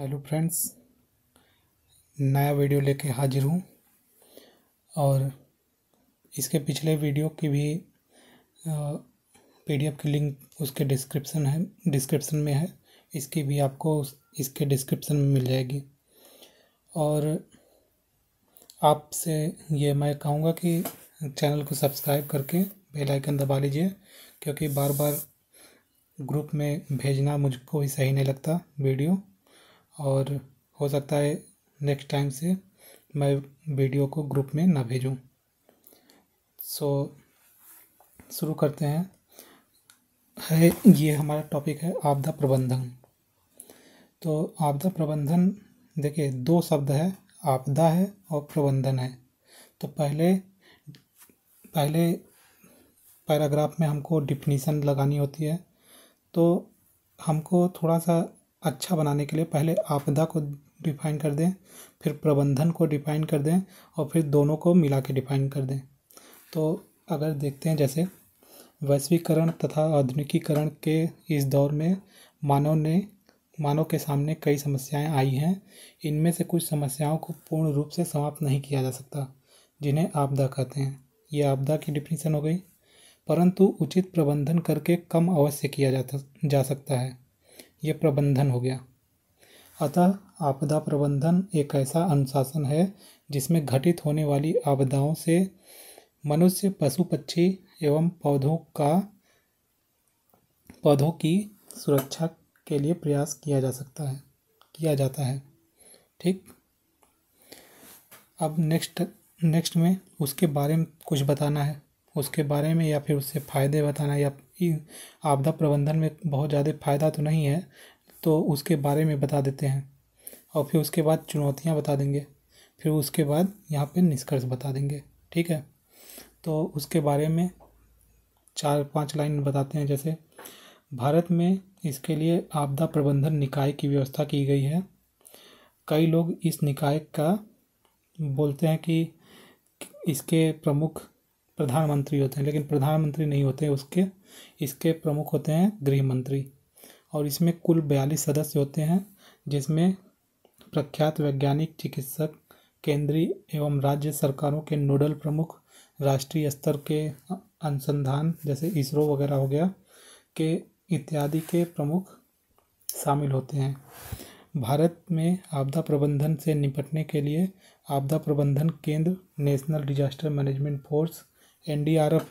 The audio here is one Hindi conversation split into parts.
हेलो फ्रेंड्स नया वीडियो लेके हाजिर हूँ और इसके पिछले वीडियो की भी पीडीएफ की लिंक उसके डिस्क्रिप्शन है डिस्क्रिप्शन में है इसकी भी आपको इसके डिस्क्रिप्शन में मिल जाएगी और आपसे ये मैं कहूँगा कि चैनल को सब्सक्राइब करके बेल आइकन दबा लीजिए क्योंकि बार बार ग्रुप में भेजना मुझको भी सही नहीं लगता वीडियो और हो सकता है नेक्स्ट टाइम से मैं वीडियो को ग्रुप में ना भेजूं सो so, शुरू करते हैं है ये हमारा टॉपिक है आपदा प्रबंधन तो आपदा प्रबंधन देखिए दो शब्द है आपदा है और प्रबंधन है तो पहले पहले पैराग्राफ में हमको डिफिनीसन लगानी होती है तो हमको थोड़ा सा अच्छा बनाने के लिए पहले आपदा को डिफाइन कर दें फिर प्रबंधन को डिफाइन कर दें और फिर दोनों को मिला के डिफाइन कर दें तो अगर देखते हैं जैसे वैश्वीकरण तथा आधुनिकीकरण के इस दौर में मानव ने मानव के सामने कई समस्याएं आई हैं इनमें से कुछ समस्याओं को पूर्ण रूप से समाप्त नहीं किया जा सकता जिन्हें आपदा कहते हैं ये आपदा की डिफिनीसन हो गई परंतु उचित प्रबंधन करके कम अवश्य किया जा सकता है यह प्रबंधन हो गया अतः आपदा प्रबंधन एक ऐसा अनुशासन है जिसमें घटित होने वाली आपदाओं से मनुष्य पशु पक्षी एवं पौधों का पौधों की सुरक्षा के लिए प्रयास किया जा सकता है किया जाता है ठीक अब नेक्स्ट नेक्स्ट में उसके बारे में कुछ बताना है उसके बारे में या फिर उससे फ़ायदे बताना या आपदा प्रबंधन में बहुत ज़्यादा फ़ायदा तो नहीं है तो उसके बारे में बता देते हैं और फिर उसके बाद चुनौतियाँ बता देंगे फिर उसके बाद यहाँ पे निष्कर्ष बता देंगे ठीक है तो उसके बारे में चार पांच लाइन बताते हैं जैसे भारत में इसके लिए आपदा प्रबंधन निकाय की व्यवस्था की गई है कई लोग इस निकाय का बोलते हैं कि इसके प्रमुख प्रधानमंत्री होते हैं लेकिन प्रधानमंत्री नहीं होते उसके इसके प्रमुख होते हैं गृह मंत्री और इसमें कुल बयालीस सदस्य होते हैं जिसमें प्रख्यात वैज्ञानिक चिकित्सक केंद्रीय एवं राज्य सरकारों के नोडल प्रमुख राष्ट्रीय स्तर के अनुसंधान जैसे इसरो वगैरह हो गया के इत्यादि के प्रमुख शामिल होते हैं भारत में आपदा प्रबंधन से निपटने के लिए आपदा प्रबंधन केंद्र national disaster management force N D R F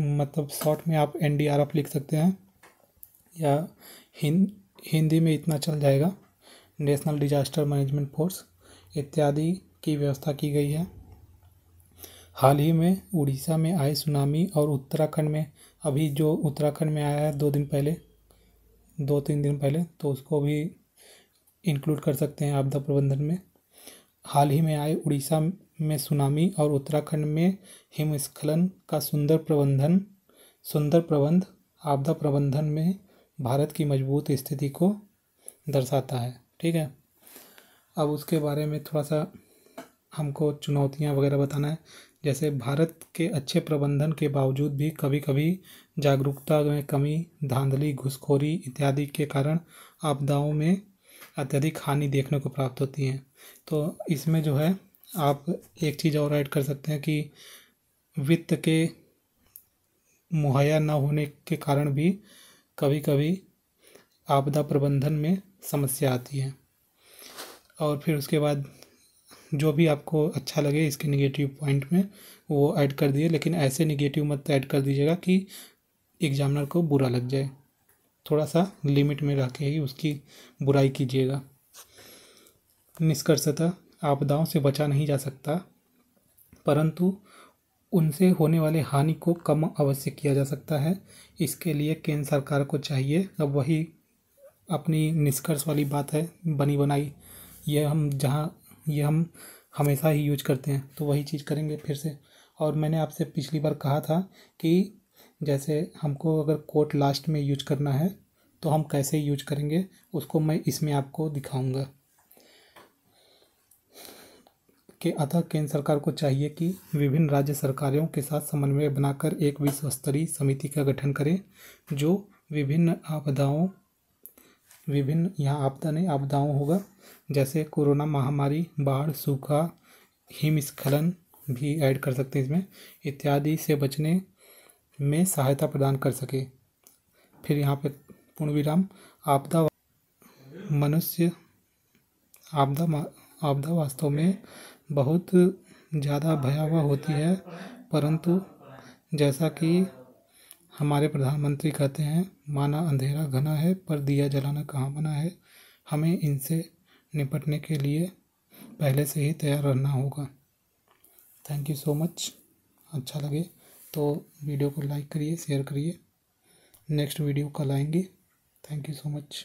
मतलब शॉर्ट में आप एन डी आर एफ लिख सकते हैं या हिंदी में इतना चल जाएगा नेशनल डिजास्टर मैनेजमेंट फोर्स इत्यादि की व्यवस्था की गई है हाल ही में उड़ीसा में आए सुनामी और उत्तराखंड में अभी जो उत्तराखंड में आया है दो दिन पहले दो तीन दिन पहले तो उसको भी इंक्लूड कर सकते हैं आपदा प्रबंधन में हाल ही में आए उड़ीसा में सुनामी और उत्तराखंड में हिमस्खलन का सुंदर प्रबंधन सुंदर प्रबंध आपदा प्रबंधन में भारत की मजबूत स्थिति को दर्शाता है ठीक है अब उसके बारे में थोड़ा सा हमको चुनौतियाँ वगैरह बताना है जैसे भारत के अच्छे प्रबंधन के बावजूद भी कभी कभी जागरूकता में कमी धांधली घुसखोरी इत्यादि के कारण आपदाओं में अत्यधिक हानि देखने को प्राप्त होती हैं तो इसमें जो है आप एक चीज़ और ऐड कर सकते हैं कि वित्त के मुहैया ना होने के कारण भी कभी कभी आपदा प्रबंधन में समस्या आती है और फिर उसके बाद जो भी आपको अच्छा लगे इसके निगेटिव पॉइंट में वो ऐड कर दिए लेकिन ऐसे निगेटिव मत ऐड कर दीजिएगा कि एग्जामिनर को बुरा लग जाए थोड़ा सा लिमिट में रह के ही उसकी बुराई कीजिएगा निष्कर्षतः आपदाओं से बचा नहीं जा सकता परंतु उनसे होने वाले हानि को कम अवश्य किया जा सकता है इसके लिए केंद्र सरकार को चाहिए अब वही अपनी निष्कर्ष वाली बात है बनी बनाई ये हम जहाँ ये हम हमेशा ही यूज करते हैं तो वही चीज़ करेंगे फिर से और मैंने आपसे पिछली बार कहा था कि जैसे हमको अगर कोट लास्ट में यूज करना है तो हम कैसे यूज करेंगे उसको मैं इसमें आपको दिखाऊंगा के अतः केंद्र सरकार को चाहिए कि विभिन्न राज्य सरकारों के साथ समन्वय बनाकर एक विश्व स्तरीय समिति का गठन करें जो विभिन्न आपदाओं विभिन्न यहाँ आपदा नहीं आपदाओं होगा जैसे कोरोना महामारी बाढ़ सूखा हिमस्खलन भी ऐड कर सकते हैं इसमें इत्यादि से बचने में सहायता प्रदान कर सके फिर यहाँ पे पूर्ण विराम आपदा मनुष्य आपदा आपदा वास्तव में बहुत ज़्यादा भयावह होती है परंतु जैसा कि हमारे प्रधानमंत्री कहते हैं माना अंधेरा घना है पर दिया जलाना कहाँ बना है हमें इनसे निपटने के लिए पहले से ही तैयार रहना होगा थैंक यू सो मच अच्छा लगे तो वीडियो को लाइक करिए शेयर करिए नेक्स्ट वीडियो कल आएंगी थैंक यू सो मच